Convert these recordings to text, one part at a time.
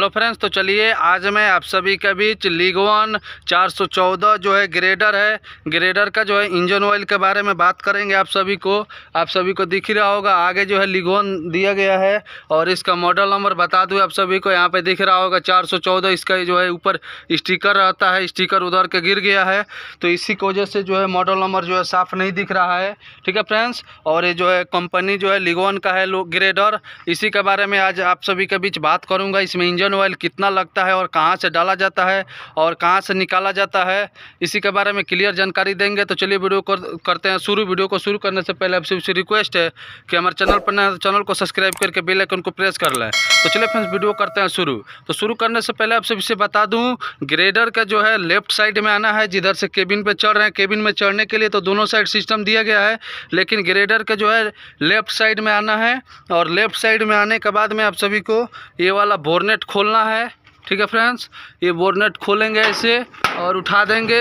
hello friends तो चलिए आज मैं आप सभी के बीच लीग वन 414 जो है ग्रेडर है ग्रेडर का जो है इंजन ऑयल के बारे में बात करेंगे आप सभी को आप सभी को दिख ही रहा होगा आगे जो है लीग वन दिया गया है और इसका मॉडल नंबर बता दूँ आप सभी को यहाँ पे दिख रहा होगा 414 इसका जो है ऊपर स्टिकर रहता है स्टिकर उधर के गिर गया है तो इसी की वजह से जो है मॉडल नंबर जो है साफ नहीं दिख रहा है ठीक है फ्रेंड्स और ये जो है कंपनी जो है लीग वन का है ग्रेडर इसी के बारे में आज आप सभी के बीच बात करूँगा इसमें इंजन इंजन ऑयल कितना लगता है और कहाँ से डाला जाता है और कहाँ से निकाला जाता है इसी के बारे में क्लियर जानकारी देंगे तो चलिए वीडियो कर, करते हैं शुरू वीडियो को शुरू करने से पहले आपसे उससे रिक्वेस्ट है कि हमारे चैनल पर नए चैनल तो को सब्सक्राइब करके बेल आइकन को प्रेस कर लें तो चलिए फ्रेंड्स वीडियो करते हैं शुरू तो शुरू करने से पहले आपसे इसे बता दूँ ग्रेडर का जो है लेफ्ट साइड में आना है जिधर से केबिन पर चढ़ रहे हैं केबिन में चढ़ने के लिए तो दोनों साइड सिस्टम दिया गया है लेकिन ग्रेडर का जो है लेफ्ट साइड में आना है और लेफ्ट साइड में आने के बाद में आप सभी को ये वाला बोर्नेट खोल खोलना है ठीक है फ्रेंड्स ये बोरनेट खोलेंगे ऐसे और उठा देंगे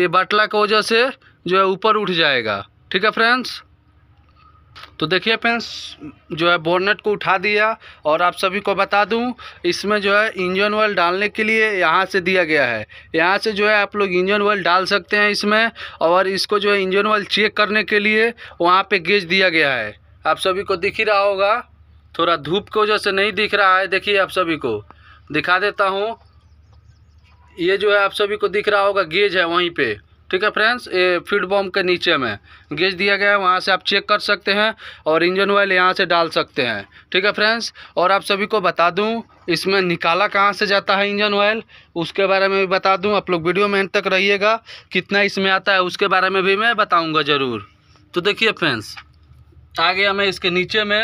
ये बाटला की वजह से जो है ऊपर उठ जाएगा ठीक है फ्रेंड्स तो देखिए फ्रेंड्स जो है बोरनेट को उठा दिया और आप सभी को बता दूं इसमें जो है इंजन ऑयल डालने के लिए यहाँ से दिया गया है यहाँ से जो है आप लोग इंजन ऑयल डाल सकते हैं इसमें और इसको जो है इंजन ऑयल चेक करने के लिए वहाँ पे गेज दिया गया है आप सभी को दिख ही रहा होगा थोड़ा धूप को वजह से नहीं दिख रहा है देखिए आप सभी को दिखा देता हूँ ये जो है आप सभी को दिख रहा होगा गेज है वहीं पे ठीक है फ्रेंड्स ये फीड बॉम्ब के नीचे में गेज दिया गया है वहाँ से आप चेक कर सकते हैं और इंजन ऑयल यहाँ से डाल सकते हैं ठीक है फ्रेंड्स और आप सभी को बता दूँ इसमें निकाला कहाँ से जाता है इंजन ऑयल उसके बारे में भी बता दूँ आप लोग वीडियो में तक रहिएगा कितना इसमें आता है उसके बारे में भी मैं बताऊँगा ज़रूर तो देखिए फ्रेंड्स आ गया मैं इसके नीचे में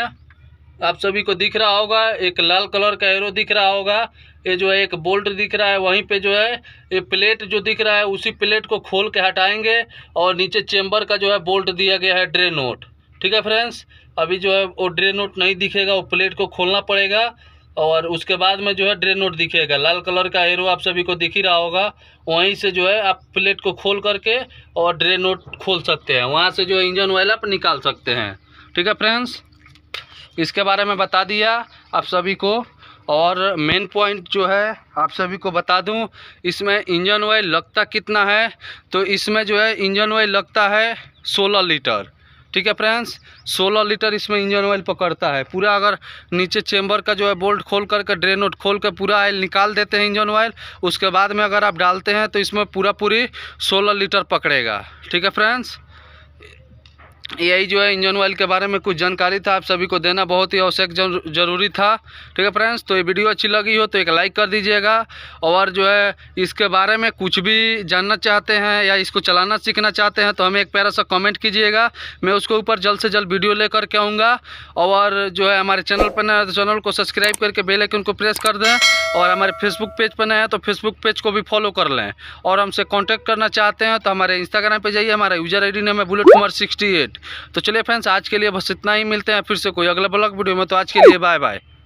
आप सभी को दिख रहा होगा एक लाल कलर का एरो दिख रहा होगा ये जो है एक बोल्ट दिख रहा है वहीं पे जो है ये प्लेट जो दिख रहा है उसी प्लेट को खोल के हटाएंगे और नीचे चेम्बर का जो है बोल्ट दिया गया है ड्रे नोट ठीक है फ्रेंड्स अभी जो है वो ड्रेन नोट नहीं दिखेगा वो प्लेट को खोलना पड़ेगा और उसके बाद में जो है ड्रेनोट नोट दिखेगा लाल कलर का एरो आप सभी को दिख ही रहा होगा वहीं से जो है आप प्लेट को खोल करके और ड्रेन नोट खोल सकते हैं वहाँ से जो है इंजन ऑयल आप निकाल सकते हैं ठीक है फ्रेंड्स इसके बारे में बता दिया आप सभी को और मेन पॉइंट जो है आप सभी को बता दूं इसमें इंजन ऑयल लगता कितना है तो इसमें जो है इंजन ऑयल लगता है 16 लीटर ठीक है फ्रेंड्स 16 लीटर इसमें इंजन ऑयल पकड़ता है पूरा अगर नीचे चेम्बर का जो है बोल्ट खोल करके ड्रेन उट खोल कर पूरा ऑयल निकाल देते हैं इंजन ऑयल उसके बाद में अगर आप डालते हैं तो इसमें पूरा पूरी सोलह लीटर पकड़ेगा ठीक है फ्रेंड्स यही जो है इंजन ऑयल के बारे में कुछ जानकारी था आप सभी को देना बहुत ही आवश्यक जरूरी था ठीक है फ्रेंड्स तो ये वीडियो अच्छी लगी हो तो एक लाइक कर दीजिएगा और जो है इसके बारे में कुछ भी जानना चाहते हैं या इसको चलाना सीखना चाहते हैं तो हमें एक प्यारा सा कमेंट कीजिएगा मैं उसके ऊपर जल्द से जल्द वीडियो ले करके आऊँगा और जो है हमारे चैनल पर ना तो चैनल को सब्सक्राइब करके बेलाइकन को प्रेस कर दें और हमारे फेसबुक पेज पर नए हैं तो फेसबुक पेज को भी फॉलो कर लें और हमसे कांटेक्ट करना चाहते हैं तो हमारे इंस्टाग्राम पे जाइए हमारा यूजर आईडी नेम है बुलेट कुमार सिक्सटी एट तो चलिए फ्रेंड्स आज के लिए बस इतना ही मिलते हैं फिर से कोई अगला ब्लॉग वीडियो में तो आज के लिए बाय बाय